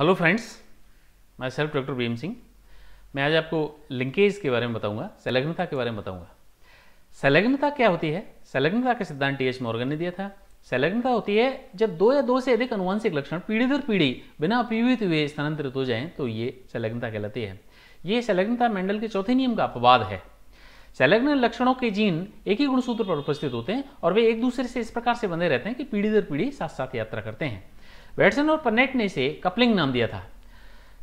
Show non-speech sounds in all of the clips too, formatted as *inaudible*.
hello friends मैं self doctor Bhim Singh मैं आज आपको लिंकेज के बारे में बताऊंगा संलग्नता के बारे में बताऊंगा संलग्नता क्या होती है संलग्नता का सिद्धांत टी एच मॉर्गन ने दिया था संलग्नता होती है जब दो या दो से अधिक अनुवांशिक लक्षण पीढ़ी दर पीढ़ी बिना पीड़ित हुए स्थानांतरित हो जाएं तो ये संलग्नता कहलाती है ये संलग्नता मेंडल के चौथे नियम का अपवाद है संलग्न लक्षणों के जीन एक ही गुणसूत्र पर उपस्थित होते हैं और वे एक दूसरे से इस प्रकार से बंधे रहते हैं कि पीढ़ी दर पीढ़ी साथ साथ यात्रा करते हैं वेटसन और पनेट ने इसे कपलिंग नाम दिया था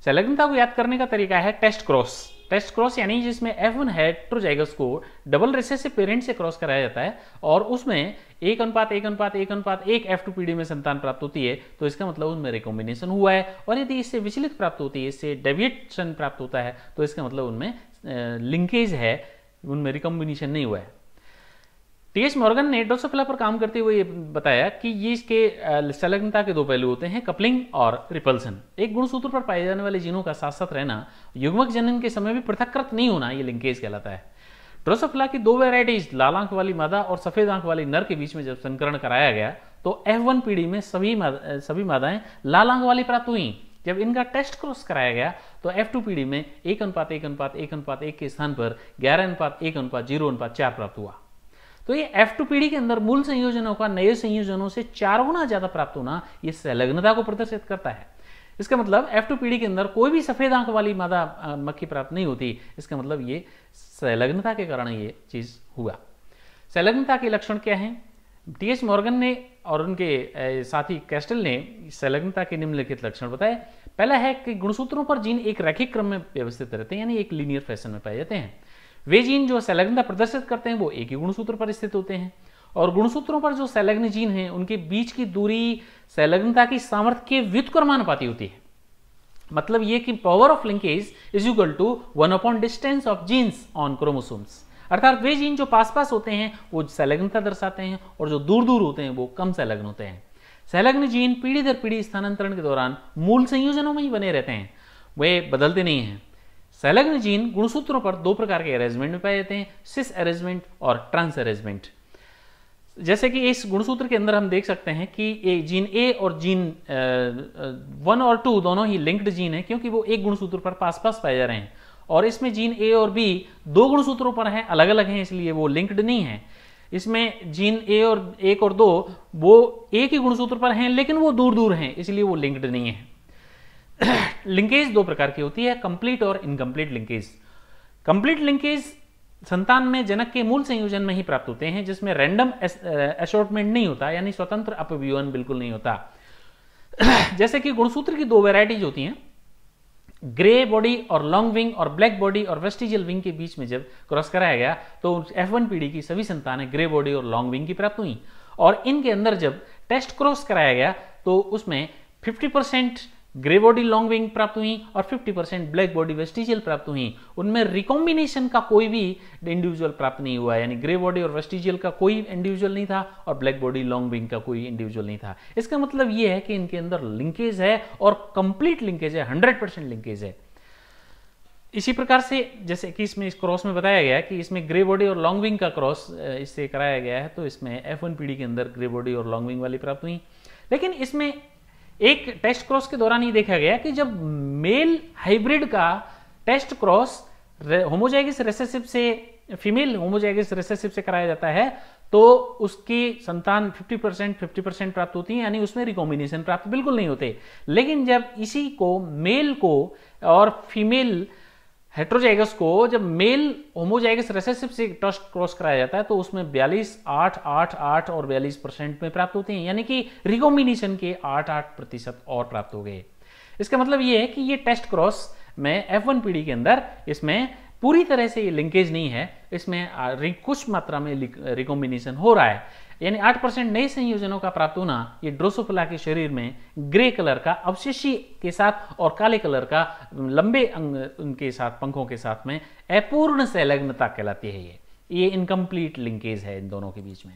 संलग्नता को याद करने का तरीका है टेस्ट क्रॉस टेस्ट क्रॉस यानी जिसमें एफ वन हेट्रोजाइगस को डबल रेसे से पेरेंट से क्रॉस कराया जाता है और उसमें एक अनुपात एक अनुपात एक अनुपात एक एफ टू पीढ़ी में संतान प्राप्त होती है तो इसका मतलब उनमें रिकॉम्बिनेशन हुआ है और यदि इससे विचलित प्राप्त होती है इससे डेविएशन प्राप्त होता है तो इसका मतलब उनमें लिंकेज है उनमें रिकॉम्बिनेशन नहीं हुआ है टीएस मॉर्गन ने ड्रोसोफिला पर काम करते हुए ये बताया कि ये इसके संलग्नता के दो पहलू होते हैं कपलिंग और रिपल्सन एक गुणसूत्र पर पाए जाने वाले जीनों का साथ साथ रहना युग्मक जनन के समय भी पृथककृत नहीं होना ये लिंकेज कहलाता है ड्रोसोफिला की दो वेराइटीज लाल आंख वाली मादा और सफेद आंख वाली नर के बीच में जब संकरण कराया गया तो एफ वन पीढ़ी में सभी मादा, सभी मादाएं लाल आंख वाली प्राप्त हुई जब इनका टेस्ट क्रॉस कराया गया तो एफ टू पीढ़ी में एक अनुपात एक अनुपात एक अनुपात एक के स्थान पर ग्यारह अनुपात एक अनुपात जीरो अनुपात चार प्राप्त हुआ तो ये एफ टू पीढ़ी के अंदर मूल संयोजनों का नए संयोजनों से चार गुना ज्यादा प्राप्त होना यह संलग्नता को प्रदर्शित करता है इसका मतलब एफ टू पीढ़ी के अंदर कोई भी सफेद आंख वाली मादा मक्खी प्राप्त नहीं होती इसका मतलब ये संलग्नता के कारण ये चीज हुआ संलग्नता के लक्षण क्या है टी एच मॉर्गन ने और उनके साथी कैस्टल ने संलग्नता के निम्नलिखित लक्षण बताए पहला है कि गुणसूत्रों पर जीन एक रैखिक क्रम में व्यवस्थित रहते हैं यानी एक लीनियर फैशन में पाए जाते हैं वे जीन जो संलग्नता प्रदर्शित करते हैं वो एक ही गुणसूत्र पर स्थित होते हैं और गुणसूत्रों पर जो संलग्न जीन हैं उनके बीच की दूरी संलग्नता की सामर्थ्य के व्युत्क्रमानुपाती होती है मतलब ये कि power of linkage is equal to one upon distance of genes on chromosomes अर्थात वे जीन जो पास पास होते हैं वो संलग्नता दर्शाते हैं और जो दूर दूर होते हैं वो कम संलग्न होते हैं संलग्न जीन पीढ़ी दर पीढ़ी स्थानांतरण के दौरान मूल संयोजनों में ही बने रहते हैं वे बदलते नहीं हैं संलग्न जीन गुणसूत्रों पर दो प्रकार के अरेंजमेंट में पाए जाते हैं सिस अरेंजमेंट और ट्रांस अरेंजमेंट जैसे कि इस गुणसूत्र के अंदर हम देख सकते हैं कि ए जीन ए और जीन वन और टू दोनों ही लिंक्ड जीन है क्योंकि वो एक गुणसूत्र पर पास पास पाए जा रहे हैं और इसमें जीन ए और बी दो गुणसूत्रों पर हैं अलग अलग हैं इसलिए वो लिंक्ड नहीं है इसमें जीन ए और एक और दो वो एक ही गुणसूत्र पर हैं लेकिन वो दूर दूर हैं इसलिए वो लिंक्ड नहीं है लिंकेज दो प्रकार की होती है कंप्लीट और इनकम्प्लीट लिंकेज कंप्लीट लिंकेज संतान में जनक के मूल संयोजन में ही प्राप्त होते हैं जिसमें रैंडम एसोटमेंट uh, नहीं होता यानी स्वतंत्र अपव्यूहन बिल्कुल नहीं होता *clears throat* जैसे कि गुणसूत्र की दो वेराइटीज होती हैं ग्रे बॉडी और लॉन्ग विंग और ब्लैक बॉडी और वेस्टिजियल विंग के बीच में जब क्रॉस कराया गया तो एफ वन पीढ़ी की सभी संतानें ग्रे बॉडी और लॉन्ग विंग की प्राप्त हुई और इनके अंदर जब टेस्ट क्रॉस कराया गया तो उसमें 50 percent grey body long wing प्राप्त हुई और 50 परसेंट ब्लैक बॉडी वेस्टिजियल प्राप्त हुई उनमें रिकॉम्बिनेशन का कोई भी इंडिविजुअल प्राप्त नहीं हुआ यानी ग्रे बॉडी और वेस्टिजियल का कोई इंडिविजुअल नहीं था और ब्लैक बॉडी लॉन्ग विंग का कोई इंडिविजुअल नहीं था इसका मतलब यह है कि इनके अंदर लिंकेज है और कंप्लीट लिंकेज है हंड्रेड लिंकेज है इसी प्रकार से जैसे कि इसमें इस क्रॉस में बताया गया है कि इसमें ग्रे बॉडी और लॉन्ग विंग का क्रॉस इससे कराया गया है तो इसमें एफ वन पीढ़ी के अंदर ग्रे बॉडी और लॉन्ग विंग वाली प्राप्त हुई लेकिन इसमें एक टेस्ट क्रॉस के दौरान ये देखा गया कि जब मेल हाइब्रिड का टेस्ट क्रॉस होमोजाइगस रेसेसिव से फीमेल होमोजाइगस रेसेसिव से कराया जाता है तो उसकी संतान 50 परसेंट फिफ्टी परसेंट प्राप्त होती है यानी उसमें रिकॉम्बिनेशन प्राप्त बिल्कुल नहीं होते लेकिन जब इसी को मेल को और फीमेल हेट्रोजाइगस को जब मेल होमोजाइगस रेसेसिव से टस्ट क्रॉस कराया जाता है तो उसमें 42 आठ आठ आठ और 42 परसेंट में प्राप्त होते हैं यानी कि रिकॉम्बिनेशन के आठ आठ प्रतिशत और प्राप्त हो गए इसका मतलब ये है कि ये टेस्ट क्रॉस में एफ वन पीढ़ी के अंदर इसमें पूरी तरह से ये लिंकेज नहीं है इसमें कुछ मात्रा में रिकॉम्बिनेशन हो रहा है यानी आठ परसेंट नए संयोजनों का प्राप्त होना ये ड्रोसोफिला के शरीर में ग्रे कलर का अवशेषी के साथ और काले कलर का लंबे अंग उनके साथ पंखों के साथ में अपूर्ण संलग्नता कहलाती है ये ये इनकम्प्लीट लिंकेज है इन दोनों के बीच में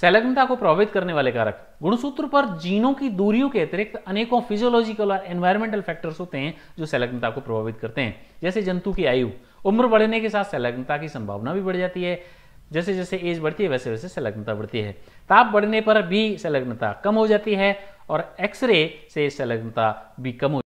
संलग्नता को प्रभावित करने वाले कारक गुणसूत्र पर जीनों की दूरियों के अतिरिक्त अनेकों फिजियोलॉजिकल और एनवायरमेंटल फैक्टर्स होते हैं जो संलग्नता को प्रभावित करते हैं जैसे जंतु की आयु उम्र बढ़ने के साथ संलग्नता की संभावना भी बढ़ जाती है जैसे जैसे एज बढ़ती है वैसे वैसे संलग्नता बढ़ती है ताप बढ़ने पर भी संलग्नता कम हो जाती है और एक्सरे से संलग्नता भी कम हो